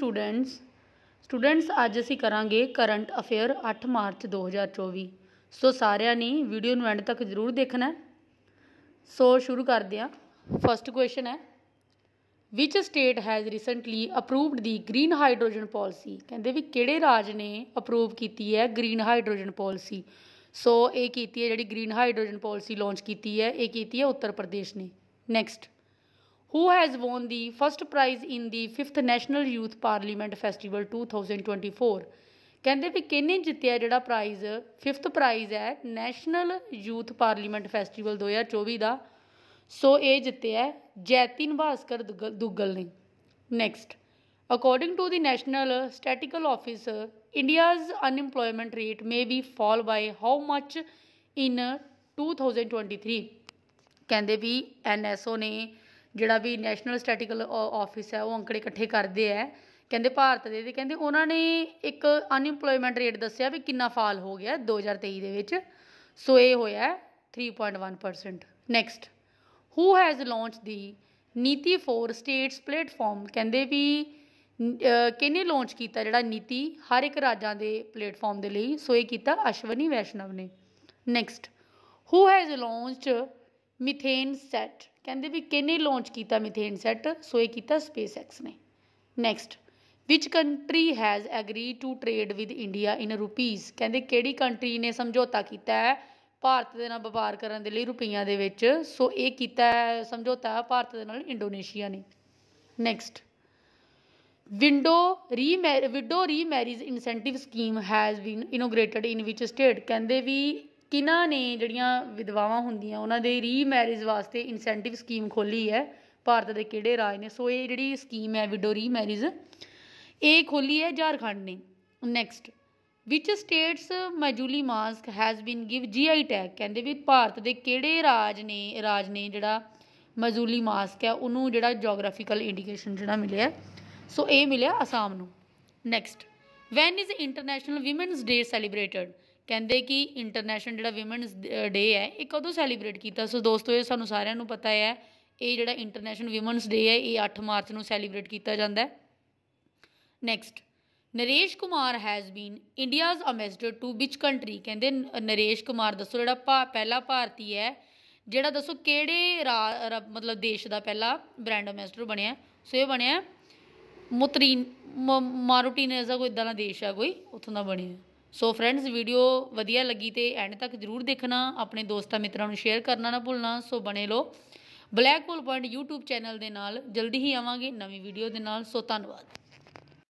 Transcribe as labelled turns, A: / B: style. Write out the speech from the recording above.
A: students students ਅੱਜ ਅਸੀਂ ਕਰਾਂਗੇ ਕਰੰਟ ਅਫੇਅਰ 8 ਮਾਰਚ 2024 ਸੋ ਸਾਰਿਆਂ ਨੇ ਵੀਡੀਓ ਨੂੰ ਐਂਡ ਤੱਕ ਜ਼ਰੂਰ ਦੇਖਣਾ ਸੋ ਸ਼ੁਰੂ ਕਰਦੇ ਹਾਂ ਫਸਟ ਕੁਐਸਚਨ ਹੈ which state has recently approved the green hydrogen policy ਕਹਿੰਦੇ ਵੀ ਕਿਹੜੇ ਰਾਜ ਨੇ ਅਪਰੂਵ ਕੀਤੀ ਹੈ ਗ੍ਰੀਨ ਹਾਈਡਰੋਜਨ ਪਾਲਿਸੀ ਸੋ ਇਹ ਕੀਤੀ ਹੈ ਜਿਹੜੀ ਗ੍ਰੀਨ ਹਾਈਡਰੋਜਨ ਪਾਲਿਸੀ ਲਾਂਚ ਕੀਤੀ ਹੈ ਇਹ ਕੀਤੀ ਹੈ ਉੱਤਰ ਪ੍ਰਦੇਸ਼ ਨੇ next who has won the first prize in the 5th National Youth Parliament Festival 2024 ਕਹਿੰਦੇ ਵੀ ਕਿਹਨੇ ਜਿੱਤਿਆ ਜਿਹੜਾ ਪ੍ਰਾਈਜ਼ 5th ਪ੍ਰਾਈਜ਼ ਹੈ ਨੈਸ਼ਨਲ ਯੂਥ ਪਾਰਲੀਮੈਂਟ ਫੈਸਟੀਵਲ 2024 ਦਾ ਸੋ ਇਹ ਜਿੱਤਿਆ ਜੈਤਿਨ ਭਾਸਕਰ ਦੁੱਗਲ ਨੇ next according to the national statistical office India's unemployment rate may be fall by how much in 2023 ਕਹਿੰਦੇ ਵੀ ਐਨਐਸਓ ਨੇ ਜਿਹੜਾ ਵੀ ਨੈਸ਼ਨਲ ਸਟੈਟਿਕਲ ਆਫਿਸ ਹੈ ਉਹ ਅੰਕੜੇ ਇਕੱਠੇ ਕਰਦੇ ਹੈ ਕਹਿੰਦੇ ਭਾਰਤ ਦੇ ਤੇ ਕਹਿੰਦੇ ਉਹਨਾਂ ਨੇ ਇੱਕ ਅਨਇੰਪਲੋਇਮੈਂਟ ਰੇਟ ਦੱਸਿਆ ਵੀ ਕਿੰਨਾ ਫਾਲ ਹੋ ਗਿਆ 2023 ਦੇ ਵਿੱਚ ਸੋ ਇਹ ਹੋਇਆ 3.1% next who has launch the NITI for status platform ਕਹਿੰਦੇ ਵੀ ਕਿਹਨੇ ਲਾਂਚ ਕੀਤਾ ਜਿਹੜਾ ਨੀਤੀ ਹਰ ਇੱਕ ਰਾਜਾਂ ਦੇ ਪਲੇਟਫਾਰਮ ਦੇ ਲਈ ਸੋ ਇਹ ਕੀਤਾ ਅਸ਼ਵਨੀ ਵੈਸ਼ਨਵ ਨੇ next who has launched MethaneSAT ਕਹਿੰਦੇ ਵੀ ਕਿਹਨੇ ਲਾਂਚ ਕੀਤਾ ਮਿਥੇਨ ਸੈਟ ਸੋ ਇਹ ਕੀਤਾ ਸਪੇਸ ਐਕਸ ਨੇ next which country has agree to trade with India in rupees ਕਹਿੰਦੇ ਕਿਹੜੀ ਕੰਟਰੀ ਨੇ ਸਮਝੌਤਾ ਕੀਤਾ ਹੈ ਭਾਰਤ ਦੇ ਨਾਲ ਵਪਾਰ ਕਰਨ ਦੇ ਲਈ ਰੁਪਈਆਂ ਦੇ ਵਿੱਚ ਸੋ ਇਹ ਕੀਤਾ ਸਮਝੌਤਾ ਭਾਰਤ ਦੇ ਨਾਲ ਇੰਡੋਨੇਸ਼ੀਆ ਨੇ next window remarry widow remarriage incentive scheme has been inaugurated in which state ਕਹਿੰਦੇ ਵੀ ਕਿਨਾਂ ਨੇ ਜਿਹੜੀਆਂ ਵਿਧਵਾਵਾਂ ਹੁੰਦੀਆਂ ਉਹਨਾਂ ਦੇ ਰੀਮੈਰਿਜ ਵਾਸਤੇ ਇਨਸੈਂਟਿਵ ਸਕੀਮ ਖੋਲੀ ਹੈ ਭਾਰਤ ਦੇ ਕਿਹੜੇ ਰਾਜ ਨੇ ਸੋ ਇਹ ਜਿਹੜੀ ਸਕੀਮ ਹੈ ਵਿਡੋ ਰੀਮੈਰਿਜ ਇਹ ਖੋਲੀ ਹੈ ਝਾਰਖੰਡ ਨੇ next which states Majuli mask has been give GI tag ਕਹਿੰਦੇ ਵੀ ਭਾਰਤ ਦੇ ਕਿਹੜੇ ਰਾਜ ਨੇ ਰਾਜ ਨੇ ਜਿਹੜਾ ਮਜ਼ੂਲੀ ਮਾਸਕ ਹੈ ਉਹਨੂੰ ਜਿਹੜਾ ਜੀਓਗ੍ਰਾਫੀਕਲ ਇੰਡੀਕੇਸ਼ਨ ਜਿਹੜਾ ਮਿਲਿਆ ਸੋ ਇਹ ਮਿਲਿਆ ਅਸਾਮ ਨੂੰ next when is international women's day celebrated ਕਹਿੰਦੇ ਕਿ ਇੰਟਰਨੈਸ਼ਨਲ ਜਿਹੜਾ ਔਮਨਸ ਡੇ ਹੈ ਇਹ ਕਦੋਂ ਸੈਲੀਬ੍ਰੇਟ ਕੀਤਾ ਸੋ ਦੋਸਤੋ ਇਹ ਸਾਨੂੰ ਸਾਰਿਆਂ ਨੂੰ ਪਤਾ ਹੈ ਇਹ ਜਿਹੜਾ ਇੰਟਰਨੈਸ਼ਨਲ ਔਮਨਸ ਡੇ ਹੈ ਇਹ 8 ਮਾਰਚ ਨੂੰ ਸੈਲੀਬ੍ਰੇਟ ਕੀਤਾ ਜਾਂਦਾ ਹੈ next Naresh Kumar has been India's ambassador to which country ਕਹਿੰਦੇ ਨਰੇਸ਼ ਕੁਮਾਰ ਦੱਸੋ ਜਿਹੜਾ ਪਹਿਲਾ ਭਾਰਤੀ ਹੈ ਜਿਹੜਾ ਦੱਸੋ ਕਿਹੜੇ ਮਤਲਬ ਦੇਸ਼ ਦਾ ਪਹਿਲਾ ਬ੍ਰਾਂਡ ਅੰਬੈਸਡਰ ਬਣਿਆ ਸੋ ਇਹ ਬਣਿਆ ਮੋਤਰੀਨ ਜਿਹਾ ਕੋਈ ਇਦਾਂ ਦਾ ਦੇਸ਼ ਆ ਕੋਈ ਉੱਥੋਂ ਦਾ ਬਣਿਆ ਸੋ ਫਰੈਂਡਸ ਵੀਡੀਓ ਵਧੀਆ ਲੱਗੀ ਤੇ ਐਂਡ ਤੱਕ ਜਰੂਰ ਦੇਖਣਾ ਆਪਣੇ ਦੋਸਤਾਂ ਮਿੱਤਰਾਂ ਨੂੰ ਸ਼ੇਅਰ ਕਰਨਾ ਨਾ ਭੁੱਲਣਾ ਸੋ ਬਣੇ ਲੋ black hole point YouTube channel ਦੇ ਨਾਲ ਜਲਦੀ ਹੀ ਆਵਾਂਗੇ ਨਵੀਂ ਵੀਡੀਓ ਦੇ ਨਾਲ ਸੋ ਧੰਨਵਾਦ